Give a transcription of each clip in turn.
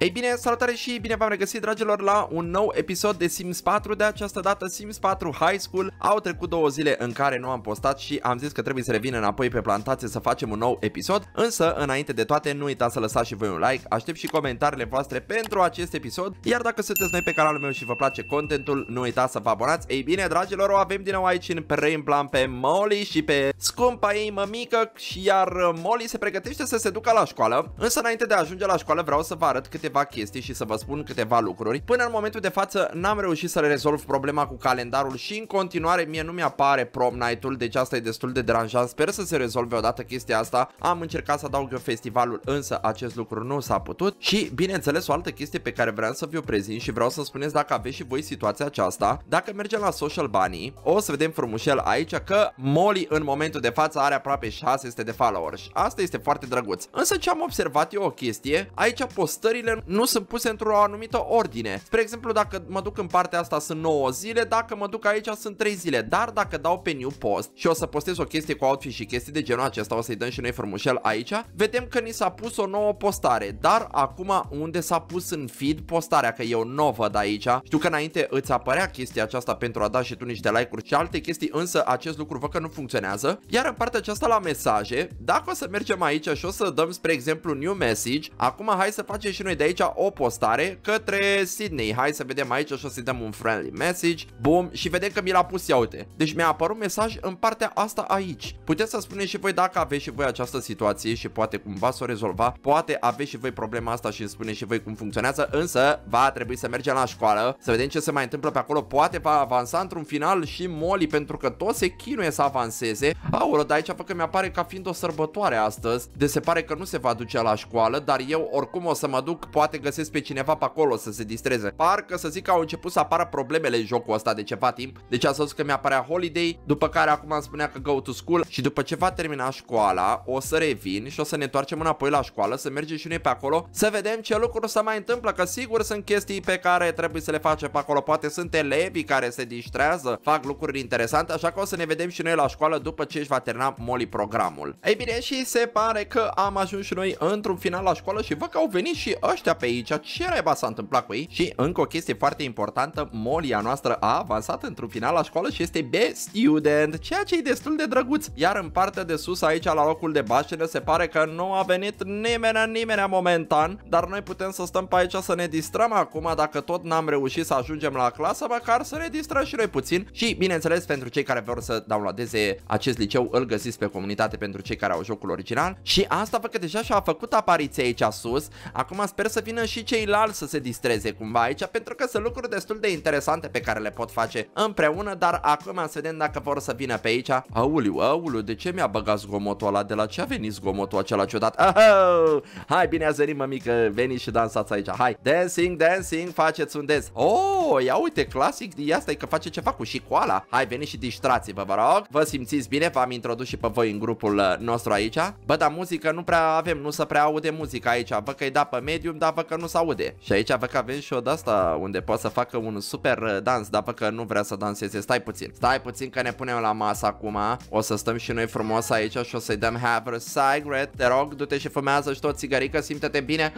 Ei bine, salutare și bine v-am regăsit dragilor la un nou episod de Sims 4, de această dată Sims 4 High School. Au trecut două zile în care nu am postat și am zis că trebuie să revin înapoi pe plantație să facem un nou episod, însă înainte de toate nu uitați să lăsați și voi un like, aștept și comentariile voastre pentru acest episod, iar dacă sunteți noi pe canalul meu și vă place contentul, nu uitați să vă abonați. Ei bine dragilor, o avem din nou aici în prim plan pe Molly și pe scumpa ei mămică și iar Molly se pregătește să se ducă la școală, însă înainte de a ajunge la școală vreau să vă arăt câte câteva chestii și să vă spun câteva lucruri. Până în momentul de față n-am reușit să le rezolv problema cu calendarul și în continuare mie nu mi-apare prom night-ul, deci asta e destul de deranjant. Sper să se rezolve odată chestia asta. Am încercat să adaug eu festivalul, însă acest lucru nu s-a putut. Și bineînțeles o altă chestie pe care vreau să vi-o prezint și vreau să spuneți dacă aveți și voi situația aceasta. Dacă mergem la Social Bunny, o să vedem frumușel aici că Molly în momentul de față are aproape 600 de followers. Asta este foarte drăguț. Însă ce am observat eu o chestie, aici postările nu sunt puse într-o anumită ordine. Spre exemplu, dacă mă duc în partea asta sunt 9 zile, dacă mă duc aici sunt 3 zile, dar dacă dau pe new post și o să postez o chestie cu outfit și chestii de genul acesta, o să-i dăm și noi frumușel aici, vedem că ni s-a pus o nouă postare, dar acum unde s-a pus în feed postarea, că eu nu o văd aici, știu că înainte îți apărea chestia aceasta pentru a da și tu niște like-uri și alte chestii, însă acest lucru văd că nu funcționează, iar în partea aceasta la mesaje, dacă o să mergem aici și o să dăm spre exemplu new message, acum hai să facem și noi de aici o postare către Sydney. Hai să vedem aici și o să-i dăm un friendly message. Bum, și vedem că mi l-a pus, ia uite. Deci mi-a apărut mesaj în partea asta aici. Puteți să spuneți și voi dacă aveți și voi această situație și poate cumva să o rezolva. Poate aveți și voi problema asta și îmi spuneți și voi cum funcționează, însă va trebui să mergem la școală, să vedem ce se mai întâmplă pe acolo. Poate va avansa într-un final și Molly pentru că tot se chinuie să avanseze. Aură, dar aici că mi-apare ca fiind o sărbătoare astăzi, de se pare că nu se va duce la școală, dar eu oricum o să mă duc poate găsesc pe cineva pe acolo să se distreze. Parcă să zic că au început să apară problemele în jocul ăsta de ceva timp, deci a spus că mi-apărea Holiday, după care acum am spunea că go to school și după ce va termina școala o să revin și o să ne întoarcem înapoi la școală, să mergem și noi pe acolo, să vedem ce lucruri se mai întâmplă, că sigur sunt chestii pe care trebuie să le facem pe acolo, poate sunt elevii care se distrează, fac lucruri interesante, așa că o să ne vedem și noi la școală după ce își va termina Molly programul. Ei bine, și se pare că am ajuns și noi într-un final la școală și văd că au venit și ăștia ăștia pe aici, ce raiba s-a întâmplat cu ei? Și încă o chestie foarte importantă, Molia noastră a avansat într-un final la școală și este best student ceea ce e destul de drăguț. Iar în partea de sus aici, la locul de bașină, se pare că nu a venit nimeni, nimeni momentan, dar noi putem să stăm pe aici să ne distrăm acum, dacă tot n-am reușit să ajungem la clasă, măcar să ne distrăm și noi puțin. Și, bineînțeles, pentru cei care vor să downloadeze acest liceu, îl găsiți pe comunitate pentru cei care au jocul original. Și asta, că deja și-a făcut apariția aici sus. Acum sper să să vină și ceilalți să se distreze cumva aici, pentru că sunt lucruri destul de interesante pe care le pot face împreună, dar acum să vedem dacă vor să vină pe aici. Auliu, auliu, de ce mi-a băgat zgomotul ăla? De la ce a venit zgomotul acela ciudat? Oh, hai, bine ați venit, mămică, veniți și dansați aici, hai. Dancing, dancing, faceți un dance Oh, ia uite, clasic, asta e că face ceva cu și coala. Hai, veniți și distrați-vă, vă rog. Vă simțiți bine, v-am introdus și pe voi în grupul uh, nostru aici. Bă, dar muzică nu prea avem, nu să prea aude muzica aici. Bă, că-i da pe medium, dar dar că nu se aude. Și aici vă că avem și o de asta unde poate să facă un super uh, dans, dar văd că nu vrea să danseze. Stai puțin, stai puțin că ne punem la masă acum, o să stăm și noi frumos aici și o să-i dăm have a cigarette, te rog, du-te și fumează și tot țigarică, simte-te bine.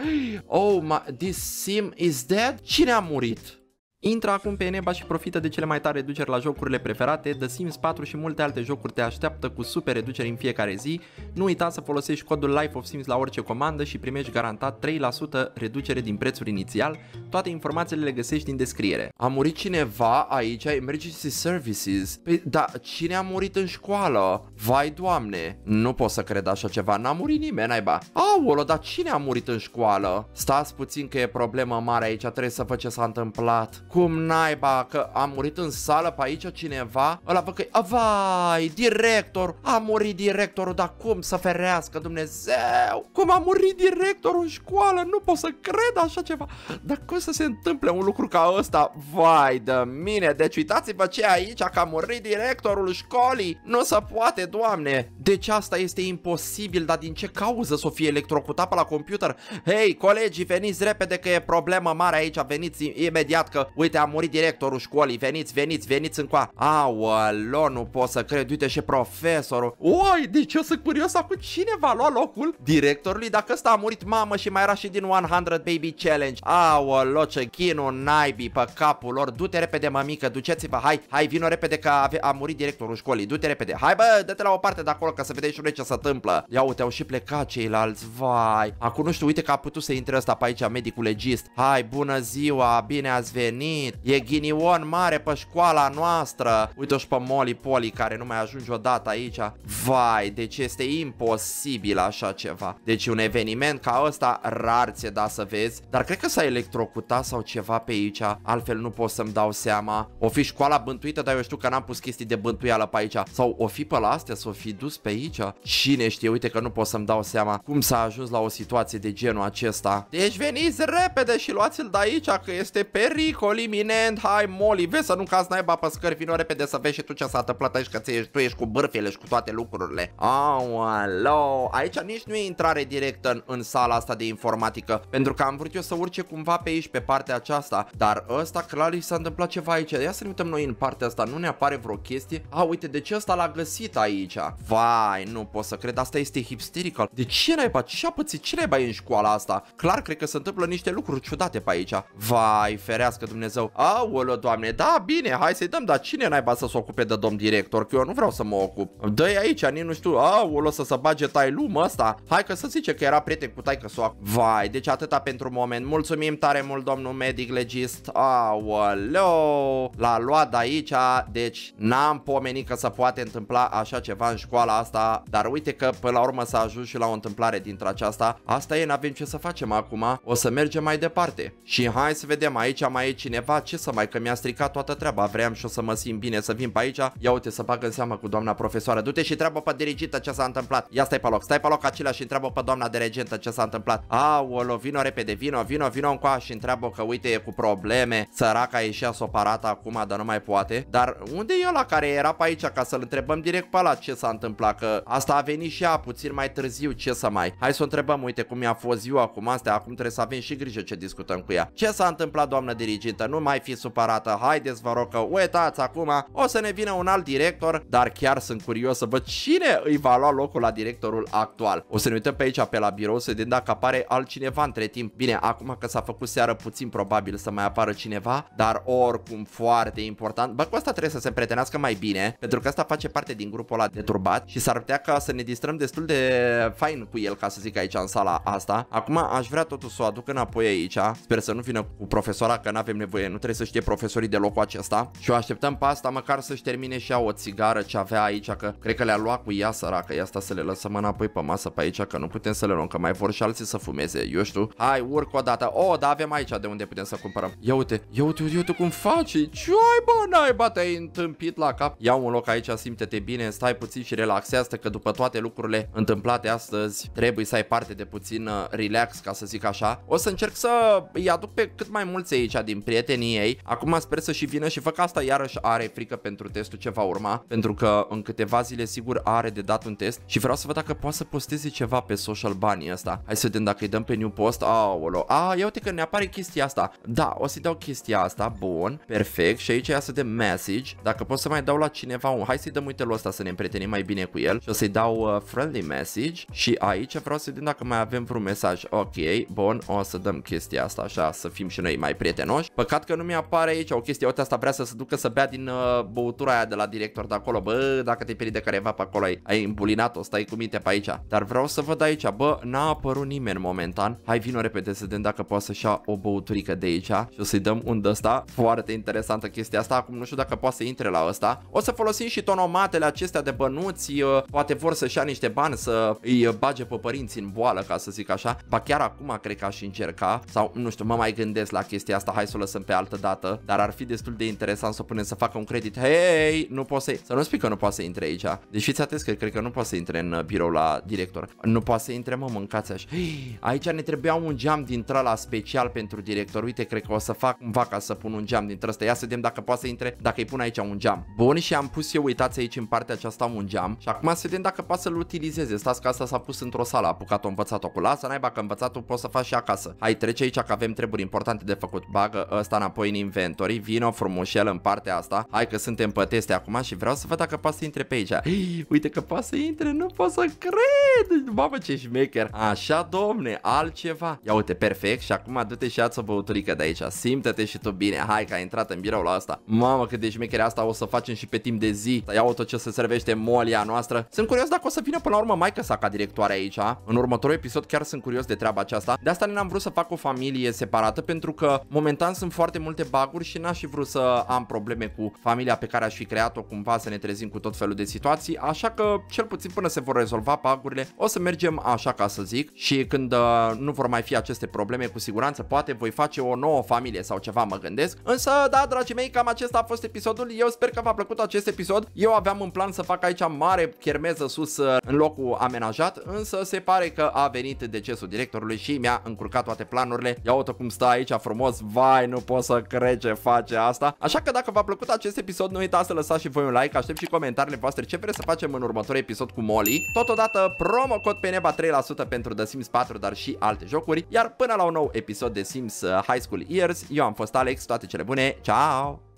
Oh, my, this sim is dead? Cine a murit? Intră acum pe Eneba și profită de cele mai tare reduceri la jocurile preferate, The Sims 4 și multe alte jocuri te așteaptă cu super reduceri în fiecare zi. Nu uita să folosești codul Life of Sims la orice comandă și primești garantat 3% reducere din prețul inițial. Toate informațiile le găsești din descriere. A murit cineva aici, Emergency Services. Păi, da, cine a murit în școală? Vai, doamne, nu pot să cred așa ceva, n-a murit nimeni, naiba. Aolo, dar cine a murit în școală? Stați puțin că e problemă mare aici, trebuie să văd ce s-a întâmplat cum naiba că a murit în sală pe aici cineva, ăla vă că vai, director, a murit directorul, dar cum să ferească Dumnezeu? Cum a murit directorul în școală? Nu pot să cred așa ceva. Dar cum să se întâmple un lucru ca ăsta? Vai de mine, deci uitați-vă ce aici, că a murit directorul școlii. Nu se poate, doamne. Deci asta este imposibil, dar din ce cauză să o fie electrocutat pe la computer? Hei, colegii, veniți repede că e problemă mare aici, veniți imediat că Uite, a murit directorul școlii, veniți, veniți, veniți coa. Aolo, nu pot să cred, uite și profesorul. Oi, deci eu sunt curios acum cine va lua locul directorului dacă ăsta a murit mamă și mai era și din 100 Baby Challenge. Aolo, ce chinu naibii pe capul lor. Du-te repede, mămică, duceți-vă, hai, hai, vino repede că a, a murit directorul școlii. Du-te repede, hai bă, dă-te la o parte de acolo ca să vedeți și noi ce se întâmplă. Ia uite, au și plecat ceilalți, vai. Acum nu știu, uite că a putut să intre ăsta pe aici, medicul legist. Hai, bună ziua, bine ați venit venit, e ghinion mare pe școala noastră. Uite-o-și pe Molly Polly care nu mai ajunge odată aici. Vai, deci este imposibil așa ceva. Deci un eveniment ca ăsta rar ți da să vezi, dar cred că s-a electrocutat sau ceva pe aici, altfel nu pot să-mi dau seama. O fi școala bântuită, dar eu știu că n-am pus chestii de bântuială pe aici. Sau o fi pe la astea, s-o fi dus pe aici. Cine știe, uite că nu pot să-mi dau seama cum s-a ajuns la o situație de genul acesta. Deci veniți repede și luați-l de aici că este pericol iminent, hai Molly, vezi să nu cazi naiba pe scări, vino repede să vezi și tu ce s-a întâmplat aici, că tu ești cu bârfele și cu toate lucrurile. Oh, alo, aici nici nu e intrare directă în, în sala asta de informatică, pentru că am vrut eu să urce cumva pe aici, pe partea aceasta, dar ăsta clar i s-a întâmplat ceva aici, ia să ne uităm noi în partea asta, nu ne apare vreo chestie? A, uite, de ce ăsta l-a găsit aici? Vai, nu pot să cred, asta este hipsterical. De ce naiba, ce a pățit, ce naiba e în școala asta? Clar, cred că se întâmplă niște lucruri ciudate pe aici. Vai, ferească Dumnezeu Dumnezeu. Aolo, doamne, da, bine, hai să-i dăm, dar cine naiba să se ocupe de domn director? Că eu nu vreau să mă ocup. dă aici, nici nu știu, aolo, să se bage lumă asta Hai că să zice că era prieten cu taică soac. Vai, deci atâta pentru moment. Mulțumim tare mult, domnul medic legist. Aolo, l-a luat de aici, deci n-am pomenit că se poate întâmpla așa ceva în școala asta, dar uite că până la urmă s-a ajuns și la o întâmplare dintre aceasta. Asta e, n-avem ce să facem acum, o să mergem mai departe. Și hai să vedem aici mai e cineva, ce să mai, că mi-a stricat toată treaba, vreau și o să mă simt bine să vin pe aici, ia uite să bag în seamă cu doamna profesoară, du-te și treabă pe dirigită ce s-a întâmplat, ia stai pe loc, stai pe loc acela și întreabă pe doamna dirigentă ce s-a întâmplat, o vino repede, vino, vino, vino coa și întreabă că uite e cu probleme, săraca e și asoparată acum, dar nu mai poate, dar unde e la care era pe aici ca să-l întrebăm direct pe la ce s-a întâmplat, că asta a venit și ea puțin mai târziu, ce să mai, hai să o întrebăm, uite cum i-a fost ziua acum astea, acum trebuie să avem și grijă ce discutăm cu ea, ce s-a întâmplat doamna dirigentă, dreaptă, nu mai fi supărată, haideți vă rog că uitați acum, o să ne vină un alt director, dar chiar sunt curios să văd cine îi va lua locul la directorul actual. O să ne uităm pe aici pe la birou să vedem dacă apare altcineva între timp. Bine, acum că s-a făcut seară puțin probabil să mai apară cineva, dar oricum foarte important. Bă, cu asta trebuie să se pretenească mai bine, pentru că asta face parte din grupul ăla de turbat și s-ar putea ca să ne distrăm destul de fain cu el, ca să zic aici în sala asta. Acum aș vrea totuși să o aduc înapoi aici, sper să nu vină cu profesora că n-avem nevoie nevoie, nu trebuie să știe profesorii deloc cu acesta și o așteptăm pe asta măcar să-și termine și ea o țigară ce avea aici, că cred că le-a luat cu ea săracă, ia asta să le lăsăm înapoi pe masă pe aici, că nu putem să le luăm, că mai vor și alții să fumeze, eu știu. Hai, urc o dată, o, oh, da, avem aici de unde putem să cumpărăm. Ia uite, ia uite, ia uite cum faci, ce ai bă, naiba, te-ai întâmpit la cap. Ia un loc aici, simte-te bine, stai puțin și relaxează că după toate lucrurile întâmplate astăzi trebuie să ai parte de puțin uh, relax, ca să zic așa. O să încerc să i aduc pe cât mai mulți aici din prieteni prietenii ei. Acum sper să și vină și fac asta iarăși are frică pentru testul ce va urma, pentru că în câteva zile sigur are de dat un test și vreau să văd dacă poate să posteze ceva pe social banii ăsta. Hai să vedem dacă îi dăm pe new post. Aolo. A, ia uite că ne apare chestia asta. Da, o să-i dau chestia asta. Bun, perfect. Și aici ia să de message. Dacă pot să mai dau la cineva un... Hai să-i dăm uite ăsta să ne împrietenim mai bine cu el și o să-i dau uh, friendly message și aici vreau să vedem dacă mai avem vreun mesaj. Ok, bun, o să dăm chestia asta așa să fim și noi mai prietenoși. Pe Păcat că nu mi-apare aici o chestie, uite asta vrea să se ducă să bea din uh, băutura aia de la director de acolo, bă, dacă te pieri de careva pe acolo, ai, ai îmbulinat-o, stai cu minte pe aici. Dar vreau să văd aici, bă, n-a apărut nimeni momentan, hai vino repede să vedem dacă poate să-și ia o băuturică de aici și o să-i dăm un ăsta, foarte interesantă chestia asta, acum nu știu dacă poate să intre la ăsta. O să folosim și tonomatele acestea de bănuți, uh, poate vor să-și ia niște bani să îi bage pe părinți în boală, ca să zic așa, ba chiar acum cred că aș încerca, sau nu știu, mă mai gândesc la chestia asta, hai să o lăsăm discutăm pe altă dată, dar ar fi destul de interesant să o punem să facă un credit. Hei, nu poți să... Să nu spui că nu poate să intre aici. Deci fiți atenți că cred că nu poate să intre în uh, birou la director. Nu poate să intre, mă, mâncați așa. Hei, aici ne trebuia un geam din la special pentru director. Uite, cred că o să fac cumva ca să pun un geam din ăsta. Ia să vedem dacă poate să intre, dacă îi pun aici un geam. Bun, și am pus eu, uitați aici în partea aceasta un geam. Și acum să vedem dacă poate să-l utilizeze. Stați că asta s-a pus într-o sală, a apucat-o, învățat-o cu lasă, naiba că învățat-o poți să faci și acasă. Hai, trece aici că avem treburi importante de făcut. Bagă ăsta asta înapoi în inventory, vino frumușel în partea asta, hai că suntem pe teste acum și vreau să văd dacă poate să intre pe aici. uite că poate să intre, nu pot să cred, mamă ce șmecher. Așa domne, altceva. Ia uite, perfect și acum du-te și ia-ți o băuturică de aici, simte-te și tu bine, hai că ai intrat în biroul ăsta. Mamă cât de șmecherea asta o să facem și pe timp de zi, ia uite ce se servește molia noastră. Sunt curios dacă o să vină până la urmă maica sa ca directoare aici. În următorul episod chiar sunt curios de treaba aceasta, de asta n-am vrut să fac o familie separată pentru că momentan sunt foarte multe baguri și n-aș fi vrut să am probleme cu familia pe care aș fi creat-o cumva să ne trezim cu tot felul de situații, așa că cel puțin până se vor rezolva bagurile o să mergem așa ca să zic și când uh, nu vor mai fi aceste probleme cu siguranță poate voi face o nouă familie sau ceva mă gândesc, însă da dragii mei cam acesta a fost episodul, eu sper că v-a plăcut acest episod, eu aveam în plan să fac aici mare chermeză sus uh, în locul amenajat, însă se pare că a venit decesul directorului și mi-a încurcat toate planurile, ia uite cum stă aici frumos, vai nu pot să cred ce face asta. Așa că dacă v-a plăcut acest episod, nu uitați să lăsați și voi un like, aștept și comentariile voastre ce vreți să facem în următorul episod cu Molly. Totodată promo cod pe neba 3% pentru The Sims 4, dar și alte jocuri. Iar până la un nou episod de Sims uh, High School Years, eu am fost Alex, toate cele bune, ciao!